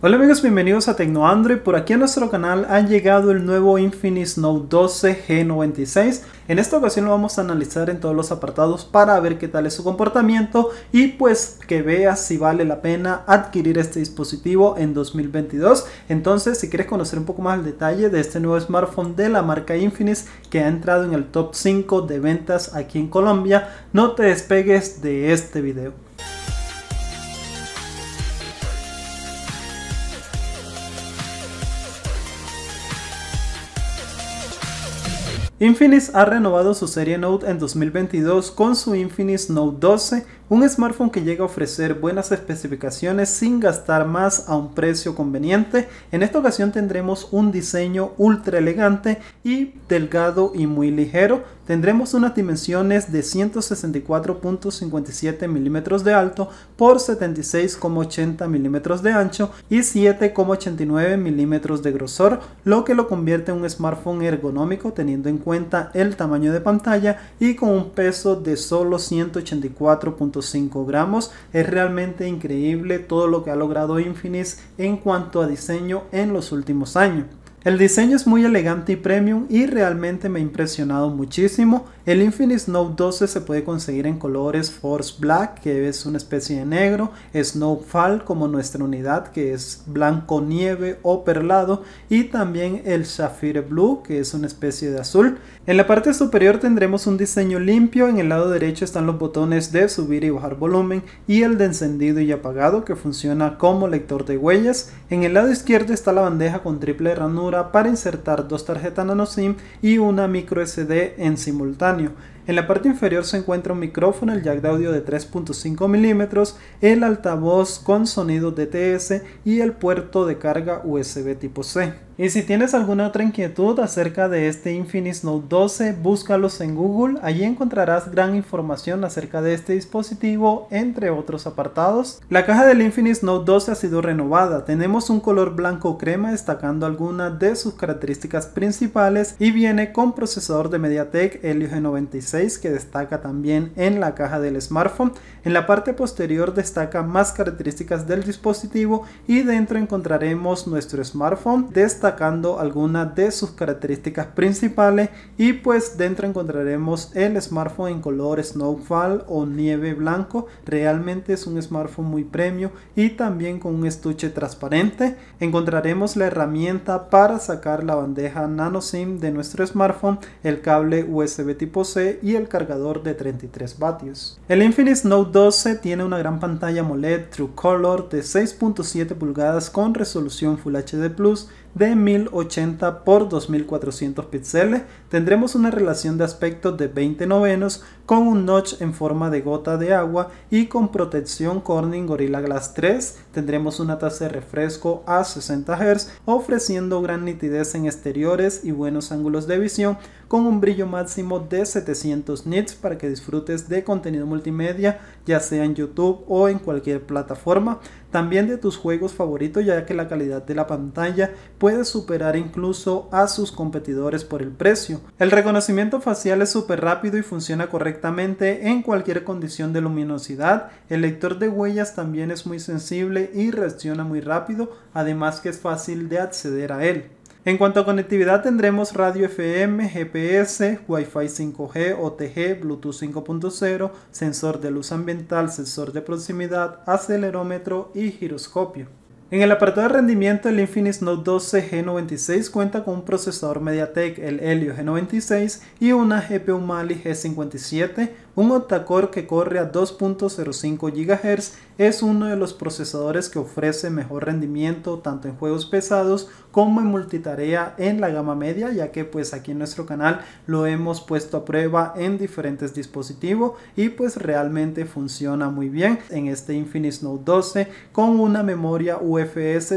Hola amigos, bienvenidos a TecnoAndroid. Por aquí a nuestro canal ha llegado el nuevo Infinix Note 12 G96. En esta ocasión lo vamos a analizar en todos los apartados para ver qué tal es su comportamiento y pues que veas si vale la pena adquirir este dispositivo en 2022. Entonces, si quieres conocer un poco más el detalle de este nuevo smartphone de la marca Infinix que ha entrado en el top 5 de ventas aquí en Colombia, no te despegues de este video. Infinix ha renovado su serie Note en 2022 con su Infinix Note 12, un smartphone que llega a ofrecer buenas especificaciones sin gastar más a un precio conveniente. En esta ocasión tendremos un diseño ultra elegante y delgado y muy ligero, tendremos unas dimensiones de 164.57 milímetros de alto por 76,80 milímetros de ancho y 7,89 milímetros de grosor, lo que lo convierte en un smartphone ergonómico teniendo en cuenta el tamaño de pantalla y con un peso de solo 184.5 gramos. Es realmente increíble todo lo que ha logrado Infinix en cuanto a diseño en los últimos años. El diseño es muy elegante y premium y realmente me ha impresionado muchísimo. El Infinite Snow 12 se puede conseguir en colores Force Black, que es una especie de negro, Snowfall como nuestra unidad, que es blanco nieve o perlado, y también el Sapphire Blue, que es una especie de azul. En la parte superior tendremos un diseño limpio, en el lado derecho están los botones de subir y bajar volumen y el de encendido y apagado, que funciona como lector de huellas. En el lado izquierdo está la bandeja con triple ranura para insertar dos tarjetas nano SIM y una micro SD en simultáneo. En la parte inferior se encuentra un micrófono, el jack de audio de 3.5 milímetros, el altavoz con sonido DTS y el puerto de carga USB tipo C. Y si tienes alguna otra inquietud acerca de este Infinix Note 12, búscalos en Google, allí encontrarás gran información acerca de este dispositivo, entre otros apartados. La caja del Infinix Note 12 ha sido renovada, tenemos un color blanco crema destacando algunas de sus características principales y viene con procesador de MediaTek Helio G96 que destaca también en la caja del smartphone. En la parte posterior destaca más características del dispositivo y dentro encontraremos nuestro smartphone destacando algunas de sus características principales y pues dentro encontraremos el smartphone en color snowfall o nieve blanco. Realmente es un smartphone muy premium y también con un estuche transparente. Encontraremos la herramienta para sacar la bandeja nano SIM de nuestro smartphone, el cable USB tipo C y el cargador de 33 vatios. El Infinix Note 12 tiene una gran pantalla AMOLED True Color de 6.7 pulgadas con resolución Full HD Plus de 1080 por 2400 píxeles, tendremos una relación de aspecto de 20 novenos con un notch en forma de gota de agua y con protección Corning Gorilla Glass 3. Tendremos una tasa de refresco a 60 Hz, ofreciendo gran nitidez en exteriores y buenos ángulos de visión, con un brillo máximo de 700 nits para que disfrutes de contenido multimedia, ya sea en YouTube o en cualquier plataforma también de tus juegos favoritos ya que la calidad de la pantalla puede superar incluso a sus competidores por el precio. El reconocimiento facial es súper rápido y funciona correctamente en cualquier condición de luminosidad. El lector de huellas también es muy sensible y reacciona muy rápido, además que es fácil de acceder a él. En cuanto a conectividad tendremos radio FM, GPS, Wi-Fi 5G, OTG, Bluetooth 5.0, sensor de luz ambiental, sensor de proximidad, acelerómetro y giroscopio. En el apartado de rendimiento, el Infinix Note 12 G96 cuenta con un procesador MediaTek, el Helio G96 y una GPU Mali G57, un octa que corre a 2.05 GHz es uno de los procesadores que ofrece mejor rendimiento tanto en juegos pesados como en multitarea en la gama media, ya que pues aquí en nuestro canal lo hemos puesto a prueba en diferentes dispositivos y pues realmente funciona muy bien en este Infinix Note 12 con una memoria UFS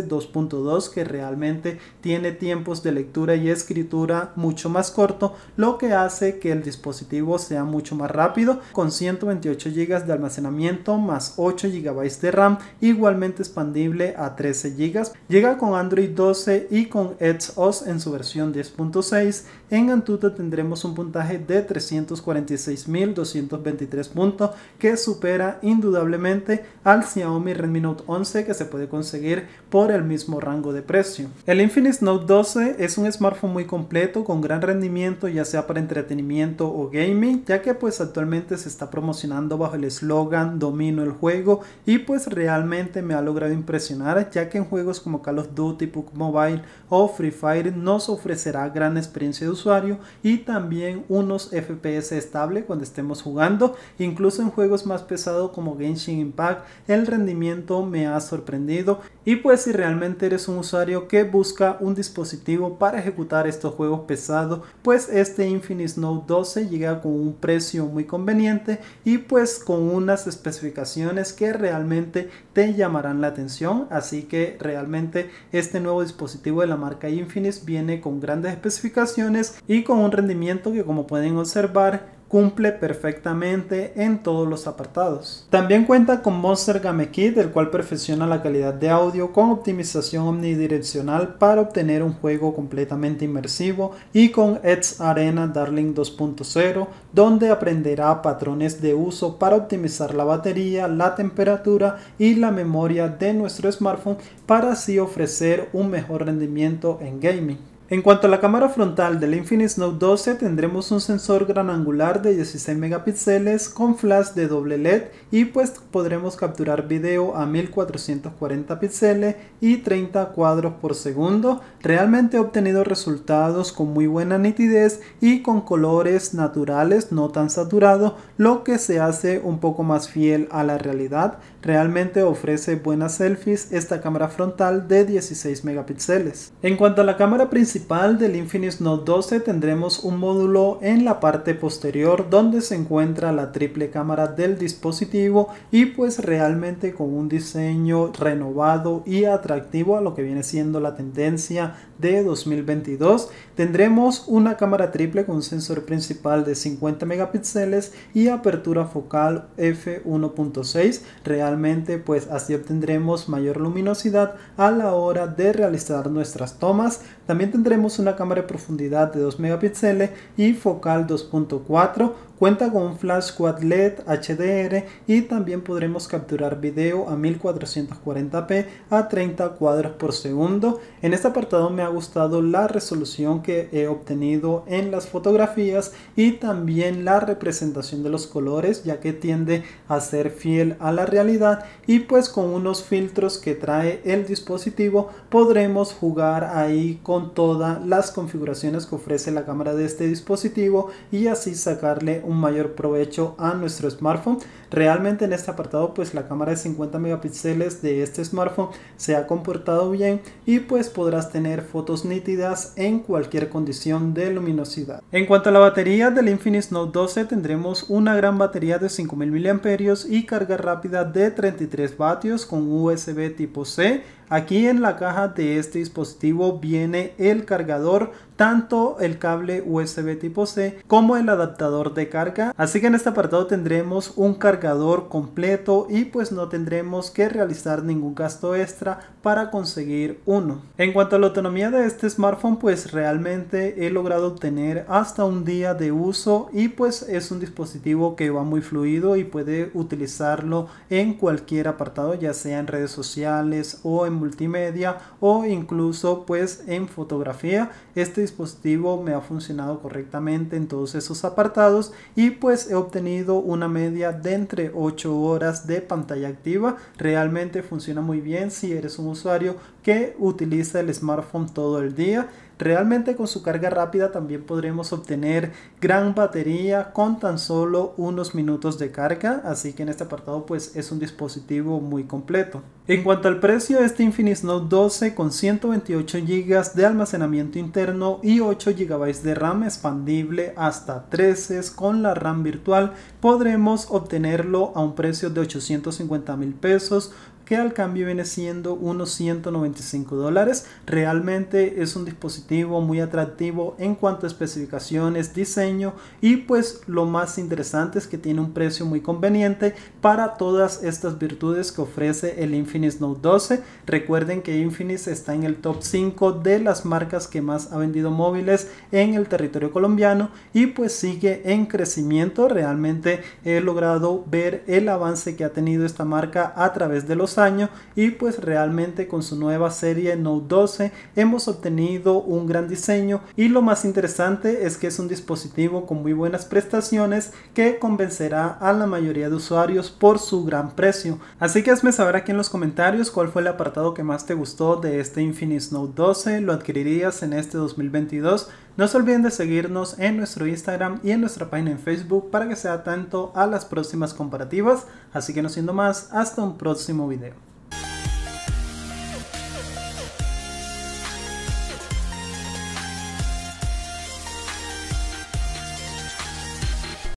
2.2 que realmente tiene tiempos de lectura y escritura mucho más corto, lo que hace que el dispositivo sea mucho más rápido con 128 GB de almacenamiento más 8 GB de RAM, igualmente expandible a 13 GB. Llega con Android 12 y con OS en su versión 10.6. En AnTuTu tendremos un puntaje de 346.223 puntos que supera indudablemente al Xiaomi Redmi Note 11 que se puede conseguir por el mismo rango de precio. El Infinix Note 12 es un smartphone muy completo con gran rendimiento ya sea para entretenimiento o gaming ya que pues actualmente se está promocionando bajo el eslogan Domino el juego y pues realmente me ha logrado impresionar ya que en juegos como Call of Duty, PUBG Mobile o Free Fire nos ofrecerá gran experiencia de usuario y también unos FPS estable cuando estemos jugando, incluso en juegos más pesados como Genshin Impact el rendimiento me ha sorprendido y pues si realmente eres un usuario que busca un dispositivo para ejecutar estos juegos pesados, pues este Infinix Note 12 llega con un precio muy conveniente y pues con unas especificaciones que realmente te llamarán la atención, así que realmente este nuevo dispositivo de la marca Infinis viene con grandes especificaciones y con un rendimiento que como pueden observar cumple perfectamente en todos los apartados. También cuenta con Monster Game Kit, el cual perfecciona la calidad de audio con optimización omnidireccional para obtener un juego completamente inmersivo y con Edge Arena Darling 2.0, donde aprenderá patrones de uso para optimizar la batería, la temperatura y la memoria de nuestro smartphone para así ofrecer un mejor rendimiento en gaming. En cuanto a la cámara frontal del Infinite Note 12 tendremos un sensor gran angular de 16 megapíxeles con flash de doble LED y pues podremos capturar video a 1440 píxeles y 30 cuadros por segundo. Realmente he obtenido resultados con muy buena nitidez y con colores naturales no tan saturados lo que se hace un poco más fiel a la realidad. Realmente ofrece buenas selfies esta cámara frontal de 16 megapíxeles. En cuanto a la cámara principal del Infinix Note 12 tendremos un módulo en la parte posterior donde se encuentra la triple cámara del dispositivo y pues realmente con un diseño renovado y atractivo a lo que viene siendo la tendencia de 2022. Tendremos una cámara triple con sensor principal de 50 megapíxeles y apertura focal f1.6. Realmente pues así obtendremos mayor luminosidad a la hora de realizar nuestras tomas. También tendremos tendremos una cámara de profundidad de 2 megapíxeles y focal 2.4 Cuenta con flash Quad LED HDR y también podremos capturar video a 1440p a 30 cuadros por segundo. En este apartado me ha gustado la resolución que he obtenido en las fotografías y también la representación de los colores ya que tiende a ser fiel a la realidad y pues con unos filtros que trae el dispositivo podremos jugar ahí con todas las configuraciones que ofrece la cámara de este dispositivo y así sacarle un un mayor provecho a nuestro smartphone. Realmente en este apartado pues la cámara de 50 megapíxeles de este smartphone se ha comportado bien y pues podrás tener fotos nítidas en cualquier condición de luminosidad. En cuanto a la batería del Infinix Note 12 tendremos una gran batería de 5000 mAh y carga rápida de 33 vatios con USB tipo C Aquí en la caja de este dispositivo viene el cargador, tanto el cable USB tipo C como el adaptador de carga. Así que en este apartado tendremos un cargador completo y pues no tendremos que realizar ningún gasto extra para conseguir uno. En cuanto a la autonomía de este smartphone pues realmente he logrado obtener hasta un día de uso y pues es un dispositivo que va muy fluido y puede utilizarlo en cualquier apartado ya sea en redes sociales o en multimedia o incluso pues en fotografía. Este dispositivo me ha funcionado correctamente en todos esos apartados y pues he obtenido una media de entre 8 horas de pantalla activa. Realmente funciona muy bien si eres un usuario que utiliza el smartphone todo el día. Realmente con su carga rápida también podremos obtener gran batería con tan solo unos minutos de carga, así que en este apartado pues es un dispositivo muy completo. En cuanto al precio, este Infinix Note 12 con 128 GB de almacenamiento interno y 8 GB de RAM expandible hasta 13 con la RAM virtual, podremos obtenerlo a un precio de 850 mil pesos que al cambio viene siendo unos 195 dólares. Realmente es un dispositivo muy atractivo en cuanto a especificaciones, diseño y pues lo más interesante es que tiene un precio muy conveniente para todas estas virtudes que ofrece el Infinix Note 12. Recuerden que Infinix está en el top 5 de las marcas que más ha vendido móviles en el territorio colombiano y pues sigue en crecimiento. Realmente he logrado ver el avance que ha tenido esta marca a través de los año y pues realmente con su nueva serie Note 12 hemos obtenido un gran diseño y lo más interesante es que es un dispositivo con muy buenas prestaciones que convencerá a la mayoría de usuarios por su gran precio. Así que hazme saber aquí en los comentarios cuál fue el apartado que más te gustó de este Infinix Note 12, lo adquirirías en este 2022. No se olviden de seguirnos en nuestro Instagram y en nuestra página en Facebook para que sea tanto a las próximas comparativas. Así que no siendo más, hasta un próximo video.